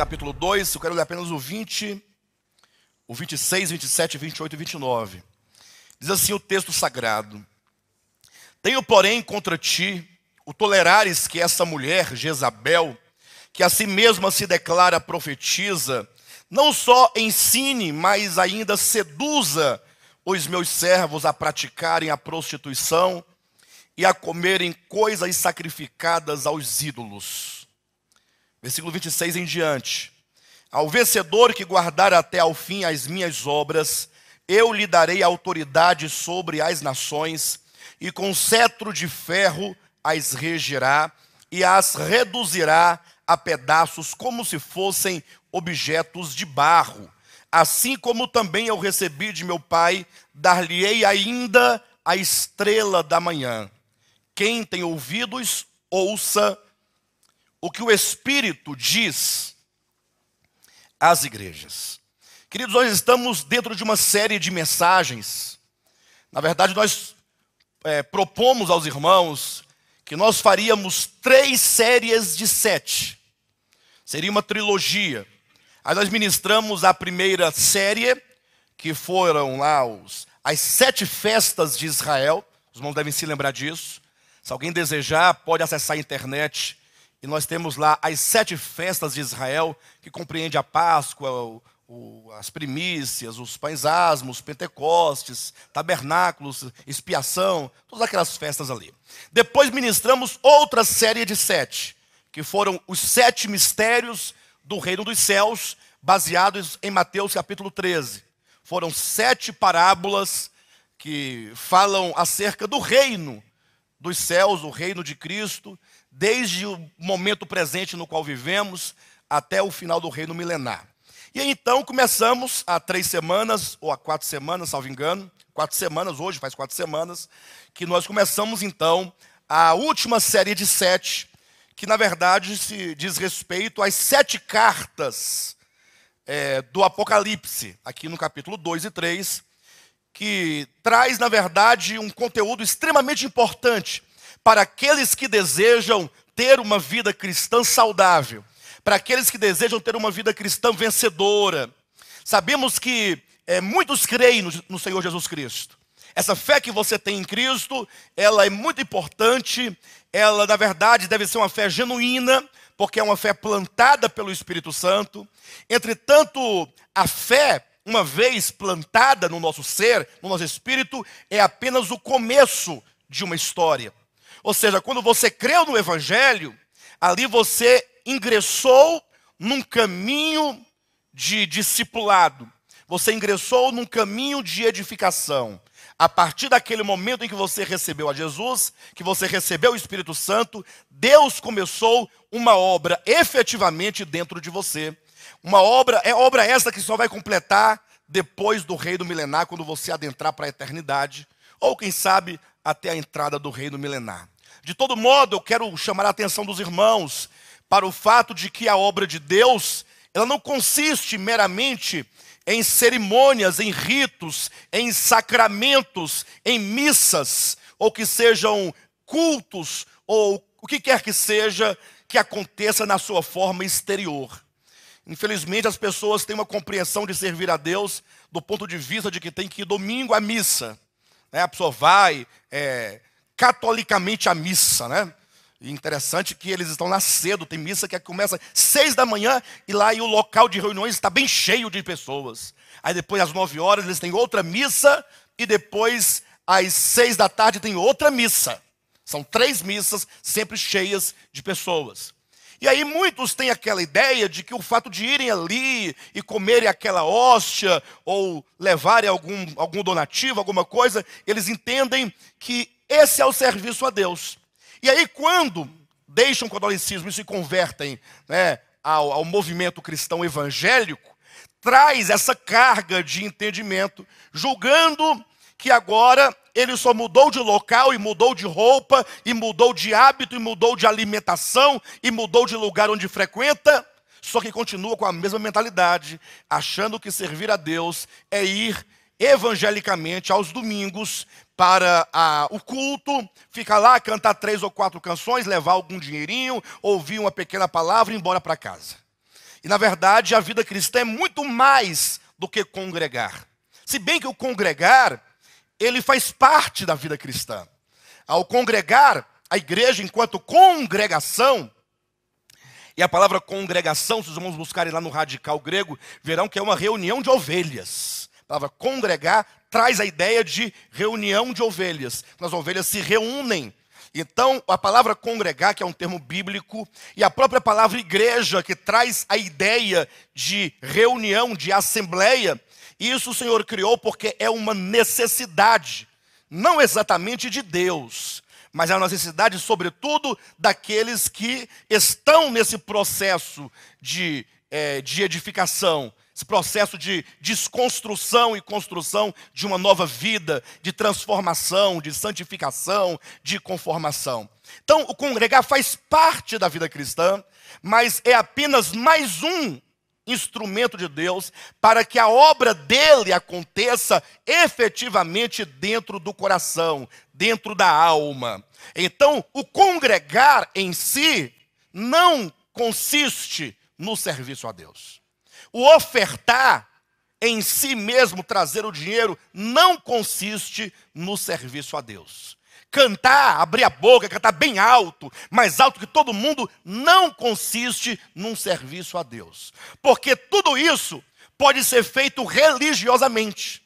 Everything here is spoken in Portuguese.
capítulo 2, eu quero ler apenas o 20, o 26, 27, 28 e 29. Diz assim o texto sagrado: Tenho, porém, contra ti o tolerares que essa mulher, Jezabel, que a si mesma se declara profetiza, não só ensine, mas ainda seduza os meus servos a praticarem a prostituição e a comerem coisas sacrificadas aos ídolos versículo 26 em diante. Ao vencedor que guardar até ao fim as minhas obras, eu lhe darei autoridade sobre as nações, e com cetro de ferro as regirá e as reduzirá a pedaços como se fossem objetos de barro. Assim como também eu recebi de meu pai, dar-lhe-ei ainda a estrela da manhã. Quem tem ouvidos, ouça o que o Espírito diz às igrejas. Queridos, nós estamos dentro de uma série de mensagens. Na verdade, nós é, propomos aos irmãos que nós faríamos três séries de sete. Seria uma trilogia. Aí nós ministramos a primeira série, que foram lá os, as sete festas de Israel. Os irmãos devem se lembrar disso. Se alguém desejar, pode acessar a internet e nós temos lá as sete festas de Israel, que compreende a Páscoa, o, o, as primícias, os pães asmos, pentecostes, tabernáculos, expiação, todas aquelas festas ali. Depois ministramos outra série de sete, que foram os sete mistérios do reino dos céus, baseados em Mateus capítulo 13. Foram sete parábolas que falam acerca do reino dos céus, o reino de Cristo, desde o momento presente no qual vivemos até o final do reino milenar. E aí, então começamos há três semanas, ou há quatro semanas, salvo engano, quatro semanas, hoje faz quatro semanas, que nós começamos então a última série de sete, que na verdade se diz respeito às sete cartas é, do Apocalipse, aqui no capítulo 2 e 3, que traz, na verdade, um conteúdo extremamente importante para aqueles que desejam ter uma vida cristã saudável, para aqueles que desejam ter uma vida cristã vencedora. Sabemos que é, muitos creem no, no Senhor Jesus Cristo. Essa fé que você tem em Cristo, ela é muito importante, ela, na verdade, deve ser uma fé genuína, porque é uma fé plantada pelo Espírito Santo. Entretanto, a fé uma vez plantada no nosso ser, no nosso espírito, é apenas o começo de uma história. Ou seja, quando você creu no Evangelho, ali você ingressou num caminho de discipulado, você ingressou num caminho de edificação. A partir daquele momento em que você recebeu a Jesus, que você recebeu o Espírito Santo, Deus começou uma obra efetivamente dentro de você. Uma obra, é obra essa que só vai completar depois do reino milenar, quando você adentrar para a eternidade, ou quem sabe até a entrada do reino milenar. De todo modo, eu quero chamar a atenção dos irmãos para o fato de que a obra de Deus, ela não consiste meramente em cerimônias, em ritos, em sacramentos, em missas, ou que sejam cultos, ou o que quer que seja que aconteça na sua forma exterior. Infelizmente, as pessoas têm uma compreensão de servir a Deus do ponto de vista de que tem que ir domingo à missa. Né? A pessoa vai é, catolicamente à missa, né? E interessante que eles estão lá cedo, tem missa que começa seis da manhã e lá e o local de reuniões está bem cheio de pessoas. Aí depois às nove horas eles têm outra missa e depois às seis da tarde tem outra missa. São três missas sempre cheias de pessoas. E aí muitos têm aquela ideia de que o fato de irem ali e comerem aquela hóstia ou levarem algum, algum donativo, alguma coisa, eles entendem que esse é o serviço a Deus. E aí quando deixam o catolicismo e se convertem né, ao, ao movimento cristão evangélico, traz essa carga de entendimento, julgando que agora ele só mudou de local, e mudou de roupa, e mudou de hábito, e mudou de alimentação, e mudou de lugar onde frequenta, só que continua com a mesma mentalidade, achando que servir a Deus é ir evangelicamente aos domingos para a, ah, o culto, ficar lá, cantar três ou quatro canções, levar algum dinheirinho, ouvir uma pequena palavra e ir embora para casa. E na verdade, a vida cristã é muito mais do que congregar. Se bem que o congregar ele faz parte da vida cristã. Ao congregar, a igreja, enquanto congregação, e a palavra congregação, se os irmãos buscarem lá no radical grego, verão que é uma reunião de ovelhas. A palavra congregar traz a ideia de reunião de ovelhas. As ovelhas se reúnem. Então, a palavra congregar, que é um termo bíblico, e a própria palavra igreja, que traz a ideia de reunião, de assembleia, isso o Senhor criou porque é uma necessidade, não exatamente de Deus, mas é uma necessidade, sobretudo, daqueles que estão nesse processo de, é, de edificação, esse processo de desconstrução e construção de uma nova vida, de transformação, de santificação, de conformação. Então, o congregar faz parte da vida cristã, mas é apenas mais um instrumento de Deus para que a obra dele aconteça efetivamente dentro do coração, dentro da alma. Então, o congregar em si não consiste no serviço a Deus. O ofertar em si mesmo, trazer o dinheiro, não consiste no serviço a Deus. Cantar, abrir a boca, cantar bem alto, mais alto que todo mundo, não consiste num serviço a Deus. Porque tudo isso pode ser feito religiosamente.